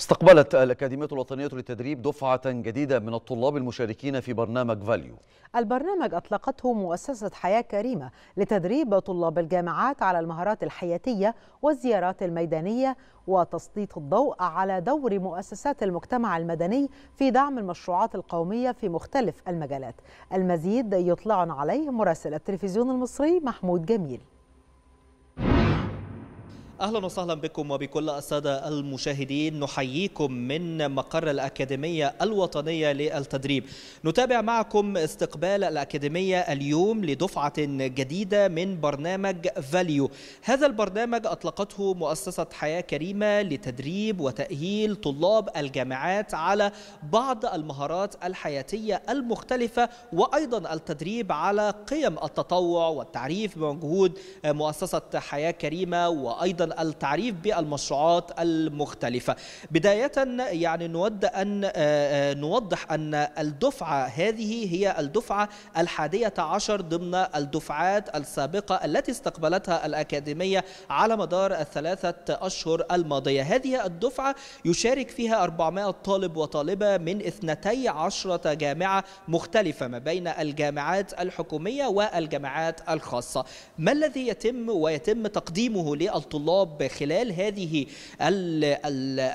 استقبلت الأكاديمية الوطنية للتدريب دفعة جديدة من الطلاب المشاركين في برنامج فاليو البرنامج أطلقته مؤسسة حياة كريمة لتدريب طلاب الجامعات على المهارات الحياتية والزيارات الميدانية وتسليط الضوء على دور مؤسسات المجتمع المدني في دعم المشروعات القومية في مختلف المجالات المزيد يطلعنا عليه مراسل التلفزيون المصري محمود جميل اهلا وسهلا بكم وبكل الساده المشاهدين نحييكم من مقر الاكاديميه الوطنيه للتدريب نتابع معكم استقبال الاكاديميه اليوم لدفعه جديده من برنامج فاليو هذا البرنامج اطلقته مؤسسه حياه كريمه لتدريب وتاهيل طلاب الجامعات على بعض المهارات الحياتيه المختلفه وايضا التدريب على قيم التطوع والتعريف بمجهود مؤسسه حياه كريمه وايضا التعريف بالمشروعات المختلفه بدايه يعني نود ان آه، آه، نوضح ان الدفعه هذه هي الدفعه الحادية عشر ضمن الدفعات السابقه التي استقبلتها الاكاديميه على مدار الثلاثه اشهر الماضيه هذه الدفعه يشارك فيها 400 طالب وطالبه من 12 جامعه مختلفه ما بين الجامعات الحكوميه والجامعات الخاصه ما الذي يتم ويتم تقديمه للطلاب الطلاب خلال هذه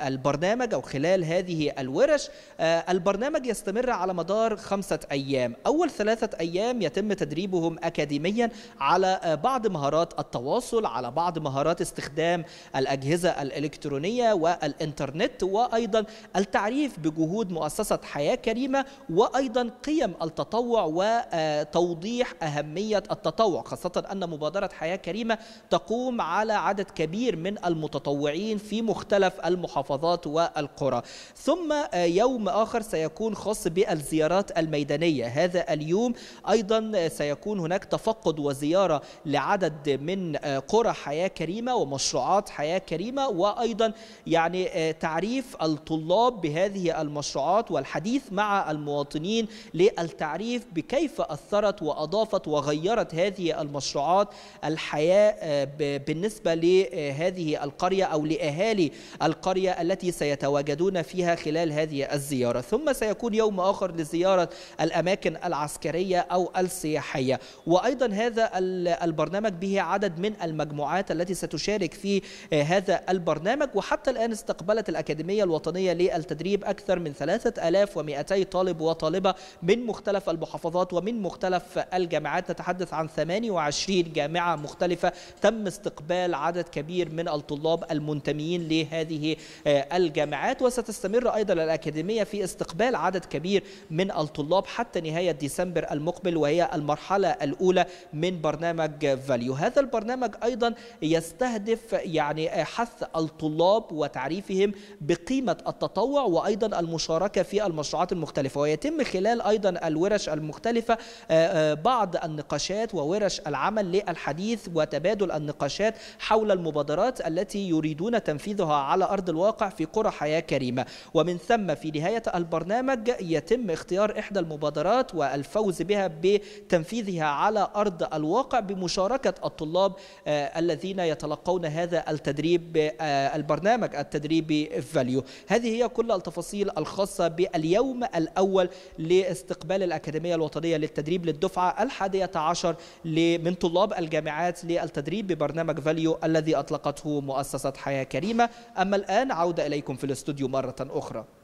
البرنامج أو خلال هذه الورش آه، البرنامج يستمر على مدار خمسة أيام أول ثلاثة أيام يتم تدريبهم أكاديميا على آه، بعض مهارات التواصل على بعض مهارات استخدام الأجهزة الإلكترونية والإنترنت وأيضا التعريف بجهود مؤسسة حياة كريمة وأيضا قيم التطوع وتوضيح آه، أهمية التطوع خاصة أن مبادرة حياة كريمة تقوم على عدد كبير كبير من المتطوعين في مختلف المحافظات والقرى ثم آه، يوم آخر سيكون خاص بالزيارات الميدانية هذا اليوم أيضا آه، سيكون هناك تفقد وزيارة لعدد من آه، قرى حياة كريمة ومشروعات حياة كريمة وأيضا يعني تعريف الطلاب بهذه المشروعات والحديث مع المواطنين للتعريف بكيف أثرت وأضافت وغيرت هذه المشروعات الحياة بالنسبة هذه القرية أو لأهالي القرية التي سيتواجدون فيها خلال هذه الزيارة ثم سيكون يوم آخر لزيارة الأماكن العسكرية أو السياحية وأيضا هذا البرنامج به عدد من المجموعات التي ستشارك في آه، هذا البرنامج وحتى الآن استقبلت الأكاديمية الوطنية للتدريب أكثر من 3200 طالب وطالبة من مختلف المحافظات ومن مختلف الجامعات نتحدث عن 28 جامعة مختلفة تم استقبال عدد كبير كبير من الطلاب المنتمين لهذه آه، الجامعات وستستمر أيضا الأكاديمية في استقبال عدد كبير من الطلاب حتى نهاية ديسمبر المقبل وهي المرحلة الأولى من برنامج فاليو هذا البرنامج أيضا يستهدف يعني آه، حث الطلاب وتعريفهم بقيمة التطوع وأيضا المشاركة في المشروعات المختلفة ويتم خلال أيضا الورش المختلفة آه، بعض النقاشات وورش العمل للحديث وتبادل النقاشات حول المبادرات المبادرات التي يريدون تنفيذها على أرض الواقع في قرى حياة كريمة ومن ثم في نهاية البرنامج يتم اختيار إحدى المبادرات والفوز بها بتنفيذها على أرض الواقع بمشاركة الطلاب آه، الذين يتلقون هذا التدريب آه، البرنامج التدريبي فاليو هذه هي كل التفاصيل الخاصة باليوم الأول لاستقبال الأكاديمية الوطنية للتدريب للدفعة الحادية عشر من طلاب الجامعات للتدريب ببرنامج فاليو الذي أطلقته مؤسسة حياة كريمة أما الآن عودة إليكم في الاستوديو مرة أخرى